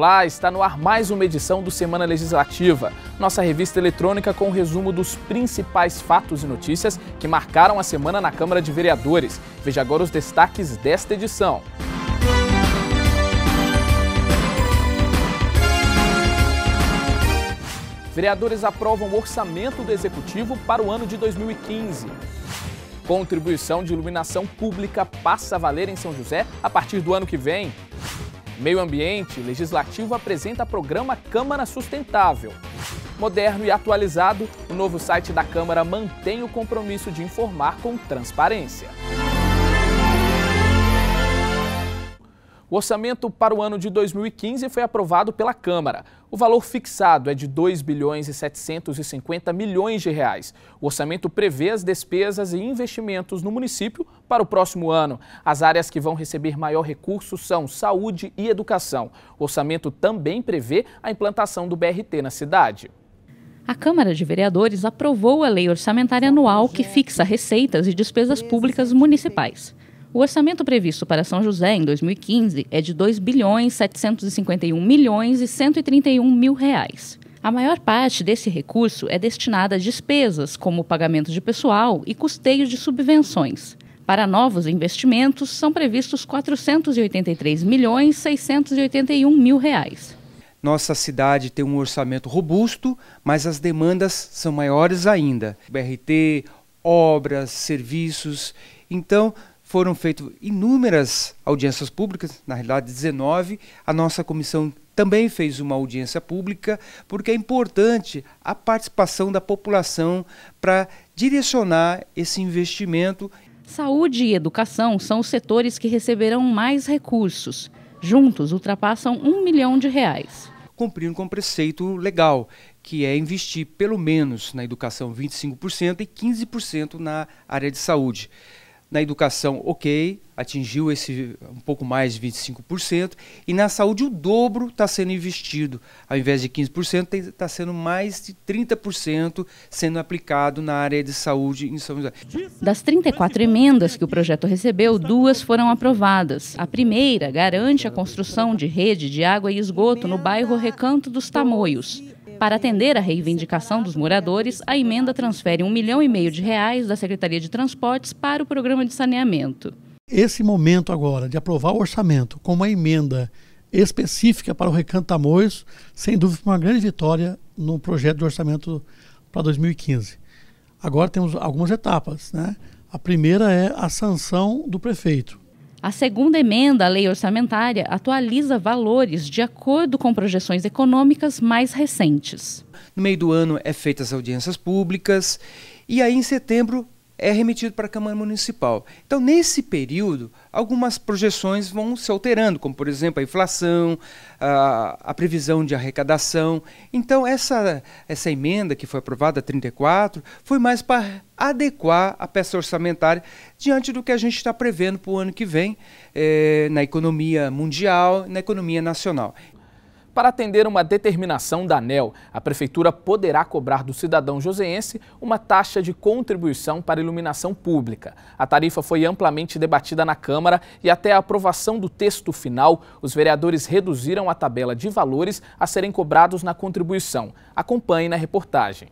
Olá, está no ar mais uma edição do Semana Legislativa, nossa revista eletrônica com o um resumo dos principais fatos e notícias que marcaram a semana na Câmara de Vereadores. Veja agora os destaques desta edição. Vereadores aprovam o orçamento do Executivo para o ano de 2015. Contribuição de iluminação pública passa a valer em São José a partir do ano que vem. Meio Ambiente, Legislativo apresenta programa Câmara Sustentável. Moderno e atualizado, o novo site da Câmara mantém o compromisso de informar com transparência. O orçamento para o ano de 2015 foi aprovado pela Câmara. O valor fixado é de 2 bilhões e 750 milhões de reais. O orçamento prevê as despesas e investimentos no município para o próximo ano. As áreas que vão receber maior recurso são saúde e educação. O orçamento também prevê a implantação do BRT na cidade. A Câmara de Vereadores aprovou a Lei Orçamentária Anual que fixa receitas e despesas públicas municipais. O orçamento previsto para São José em 2015 é de 2 bilhões 751 milhões e 131 mil reais. A maior parte desse recurso é destinada a despesas, como pagamento de pessoal e custeio de subvenções. Para novos investimentos, são previstos 483 milhões 681 mil reais. Nossa cidade tem um orçamento robusto, mas as demandas são maiores ainda. BRT, obras, serviços. Então, foram feitas inúmeras audiências públicas, na realidade 19. A nossa comissão também fez uma audiência pública, porque é importante a participação da população para direcionar esse investimento. Saúde e educação são os setores que receberão mais recursos. Juntos, ultrapassam um milhão de reais. Cumprindo com o preceito legal, que é investir pelo menos na educação 25% e 15% na área de saúde. Na educação, ok, atingiu esse um pouco mais de 25%, e na saúde o dobro está sendo investido. Ao invés de 15%, está sendo mais de 30% sendo aplicado na área de saúde em São José. Das 34 emendas que o projeto recebeu, duas foram aprovadas. A primeira garante a construção de rede de água e esgoto no bairro Recanto dos Tamoios. Para atender à reivindicação dos moradores, a emenda transfere um milhão e meio de reais da Secretaria de Transportes para o programa de saneamento. Esse momento agora de aprovar o orçamento com uma emenda específica para o Recanto Tamoios, sem dúvida uma grande vitória no projeto de orçamento para 2015. Agora temos algumas etapas, né? A primeira é a sanção do prefeito. A segunda emenda à lei orçamentária atualiza valores de acordo com projeções econômicas mais recentes. No meio do ano é feitas audiências públicas e aí em setembro é remetido para a Câmara Municipal. Então, nesse período, algumas projeções vão se alterando, como, por exemplo, a inflação, a, a previsão de arrecadação. Então, essa, essa emenda que foi aprovada, 34, foi mais para adequar a peça orçamentária diante do que a gente está prevendo para o ano que vem eh, na economia mundial, na economia nacional. Para atender uma determinação da ANEL, a Prefeitura poderá cobrar do cidadão joseense uma taxa de contribuição para iluminação pública. A tarifa foi amplamente debatida na Câmara e, até a aprovação do texto final, os vereadores reduziram a tabela de valores a serem cobrados na contribuição. Acompanhe na reportagem.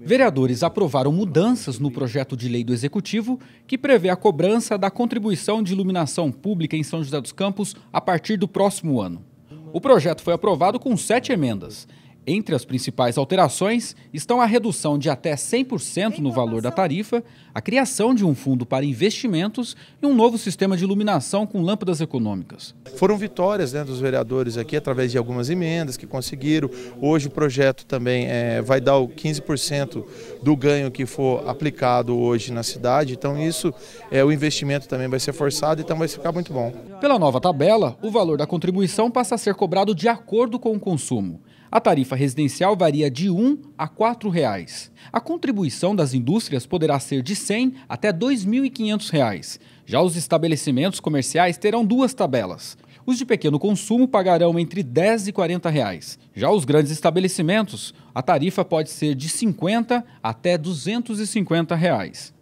Vereadores aprovaram mudanças no projeto de lei do Executivo que prevê a cobrança da contribuição de iluminação pública em São José dos Campos a partir do próximo ano. O projeto foi aprovado com sete emendas. Entre as principais alterações estão a redução de até 100% no valor da tarifa, a criação de um fundo para investimentos e um novo sistema de iluminação com lâmpadas econômicas. Foram vitórias né, dos vereadores aqui através de algumas emendas que conseguiram. Hoje o projeto também é, vai dar o 15% do ganho que for aplicado hoje na cidade. Então isso, é, o investimento também vai ser forçado, então vai ficar muito bom. Pela nova tabela, o valor da contribuição passa a ser cobrado de acordo com o consumo. A tarifa residencial varia de R$ 1 a R$ 4,00. A contribuição das indústrias poderá ser de R$ 100 até R$ 2.500. Já os estabelecimentos comerciais terão duas tabelas. Os de pequeno consumo pagarão entre R$ 10 e R$ reais. Já os grandes estabelecimentos, a tarifa pode ser de R$ 50 até 250 reais.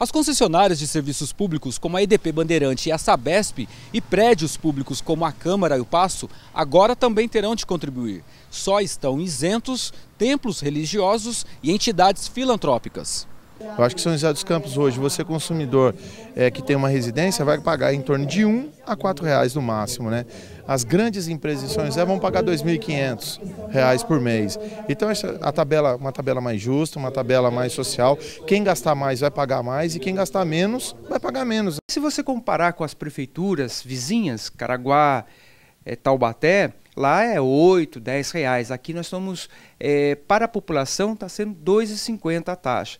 As concessionárias de serviços públicos, como a EDP Bandeirante e a Sabesp, e prédios públicos como a Câmara e o Passo, agora também terão de contribuir. Só estão isentos templos religiosos e entidades filantrópicas. Eu acho que São José dos Campos hoje, você consumidor é, que tem uma residência vai pagar em torno de 1 a 4 reais no máximo, né? As grandes empresas de São José vão pagar 2.500 reais por mês. Então essa, a tabela, uma tabela mais justa, uma tabela mais social. Quem gastar mais vai pagar mais e quem gastar menos vai pagar menos. Se você comparar com as prefeituras vizinhas, Caraguá, é, Taubaté, lá é 8, 10 reais. Aqui nós somos, é, para a população, está sendo 2,50 a taxa.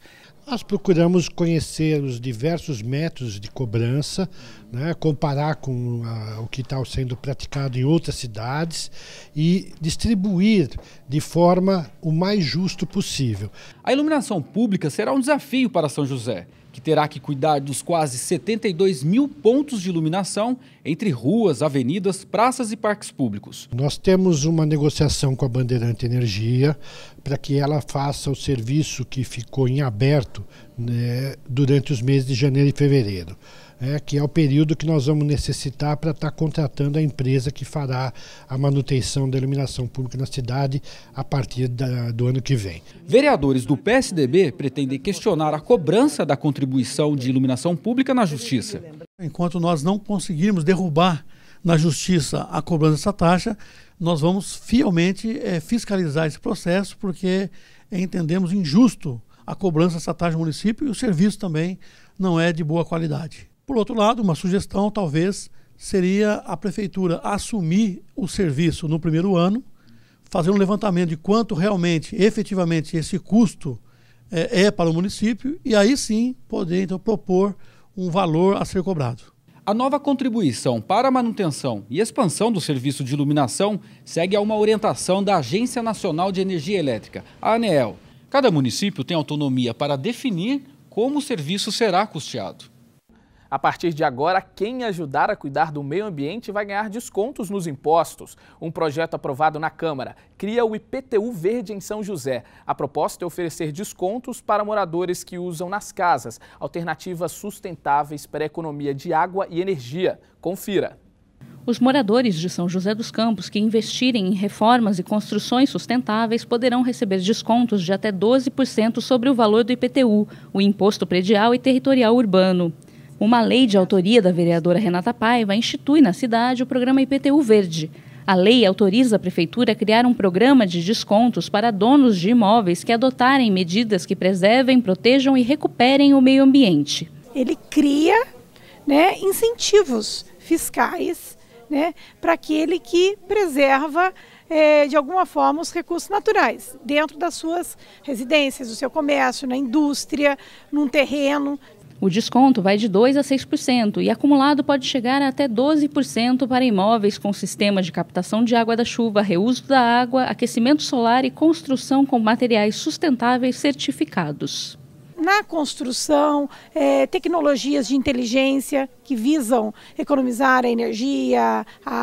Nós procuramos conhecer os diversos métodos de cobrança né, comparar com a, ah, o que está sendo praticado em outras cidades e distribuir de forma o mais justo possível. A iluminação pública será um desafio para São José, que terá que cuidar dos quase 72 mil pontos de iluminação entre ruas, avenidas, praças e parques públicos. Nós temos uma negociação com a Bandeirante Energia para que ela faça o serviço que ficou em aberto né, durante os meses de janeiro e fevereiro. Né, que é o período que nós vamos necessitar para estar tá contratando a empresa que fará a manutenção da iluminação pública na cidade a partir da, do ano que vem. Vereadores do PSDB pretendem questionar a cobrança da contribuição de iluminação pública na Justiça. Enquanto nós não conseguirmos derrubar na Justiça a cobrança dessa taxa, nós vamos fielmente é, fiscalizar esse processo, porque entendemos injusto a cobrança dessa taxa do município e o serviço também não é de boa qualidade. Por outro lado, uma sugestão talvez seria a prefeitura assumir o serviço no primeiro ano, fazer um levantamento de quanto realmente, efetivamente, esse custo é, é para o município e aí sim poder então propor um valor a ser cobrado. A nova contribuição para a manutenção e expansão do serviço de iluminação segue a uma orientação da Agência Nacional de Energia Elétrica, a ANEEL Cada município tem autonomia para definir como o serviço será custeado. A partir de agora, quem ajudar a cuidar do meio ambiente vai ganhar descontos nos impostos. Um projeto aprovado na Câmara cria o IPTU Verde em São José. A proposta é oferecer descontos para moradores que usam nas casas alternativas sustentáveis para a economia de água e energia. Confira. Os moradores de São José dos Campos que investirem em reformas e construções sustentáveis poderão receber descontos de até 12% sobre o valor do IPTU, o Imposto Predial e Territorial Urbano. Uma lei de autoria da vereadora Renata Paiva institui na cidade o programa IPTU Verde. A lei autoriza a prefeitura a criar um programa de descontos para donos de imóveis que adotarem medidas que preservem, protejam e recuperem o meio ambiente. Ele cria né, incentivos fiscais né, para aquele que preserva é, de alguma forma os recursos naturais dentro das suas residências, do seu comércio, na indústria, num terreno. O desconto vai de 2% a 6% e acumulado pode chegar a até 12% para imóveis com sistema de captação de água da chuva, reuso da água, aquecimento solar e construção com materiais sustentáveis certificados na construção, é, tecnologias de inteligência que visam economizar a energia, a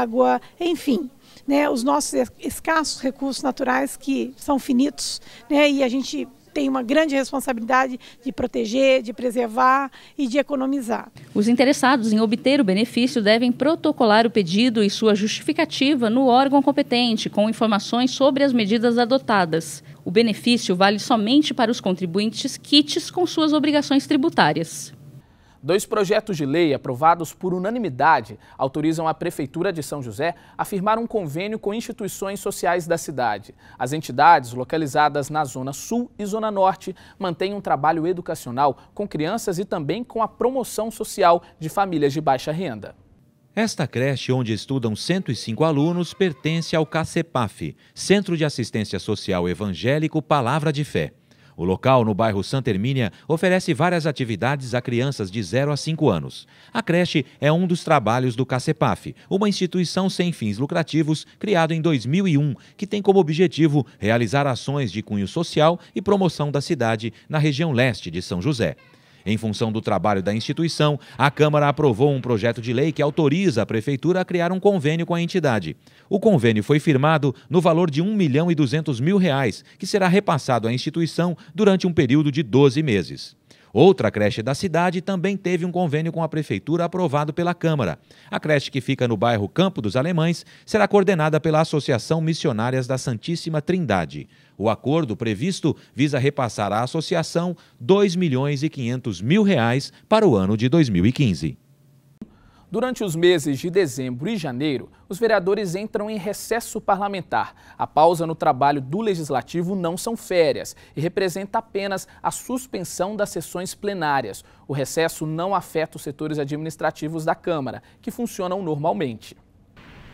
água, enfim. Né, os nossos escassos recursos naturais que são finitos né, e a gente tem uma grande responsabilidade de proteger, de preservar e de economizar. Os interessados em obter o benefício devem protocolar o pedido e sua justificativa no órgão competente, com informações sobre as medidas adotadas. O benefício vale somente para os contribuintes kits com suas obrigações tributárias. Dois projetos de lei aprovados por unanimidade autorizam a Prefeitura de São José a firmar um convênio com instituições sociais da cidade. As entidades, localizadas na Zona Sul e Zona Norte, mantêm um trabalho educacional com crianças e também com a promoção social de famílias de baixa renda. Esta creche, onde estudam 105 alunos, pertence ao CACEPAF, Centro de Assistência Social Evangélico Palavra de Fé. O local, no bairro Santa Hermínia, oferece várias atividades a crianças de 0 a 5 anos. A creche é um dos trabalhos do CACEPAF, uma instituição sem fins lucrativos criada em 2001, que tem como objetivo realizar ações de cunho social e promoção da cidade na região leste de São José. Em função do trabalho da instituição, a Câmara aprovou um projeto de lei que autoriza a Prefeitura a criar um convênio com a entidade. O convênio foi firmado no valor de 1 milhão e 200 mil reais, que será repassado à instituição durante um período de 12 meses. Outra creche da cidade também teve um convênio com a prefeitura aprovado pela Câmara. A creche que fica no bairro Campo dos Alemães será coordenada pela Associação Missionárias da Santíssima Trindade. O acordo previsto visa repassar à associação 2 milhões e 500 mil reais para o ano de 2015. Durante os meses de dezembro e janeiro, os vereadores entram em recesso parlamentar. A pausa no trabalho do legislativo não são férias e representa apenas a suspensão das sessões plenárias. O recesso não afeta os setores administrativos da Câmara, que funcionam normalmente.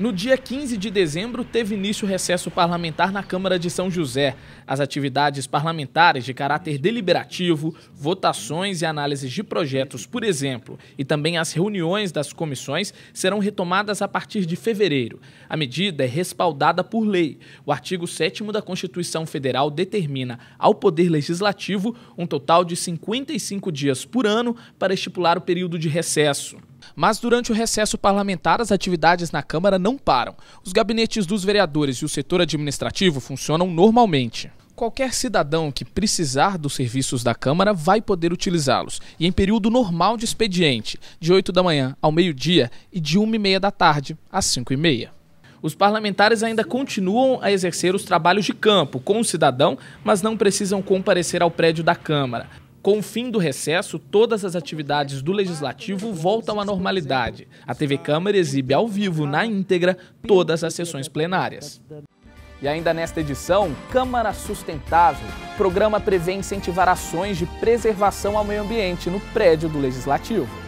No dia 15 de dezembro, teve início o recesso parlamentar na Câmara de São José. As atividades parlamentares de caráter deliberativo, votações e análises de projetos, por exemplo, e também as reuniões das comissões serão retomadas a partir de fevereiro. A medida é respaldada por lei. O artigo 7 da Constituição Federal determina ao Poder Legislativo um total de 55 dias por ano para estipular o período de recesso. Mas durante o recesso parlamentar, as atividades na Câmara não param. Os gabinetes dos vereadores e o setor administrativo funcionam normalmente. Qualquer cidadão que precisar dos serviços da Câmara vai poder utilizá-los, e em período normal de expediente, de 8 da manhã ao meio-dia e de 1 e meia da tarde às 5 e meia. Os parlamentares ainda continuam a exercer os trabalhos de campo com o cidadão, mas não precisam comparecer ao prédio da Câmara. Com o fim do recesso, todas as atividades do Legislativo voltam à normalidade. A TV Câmara exibe ao vivo, na íntegra, todas as sessões plenárias. E ainda nesta edição, Câmara Sustentável. O programa prevê incentivar ações de preservação ao meio ambiente no prédio do Legislativo.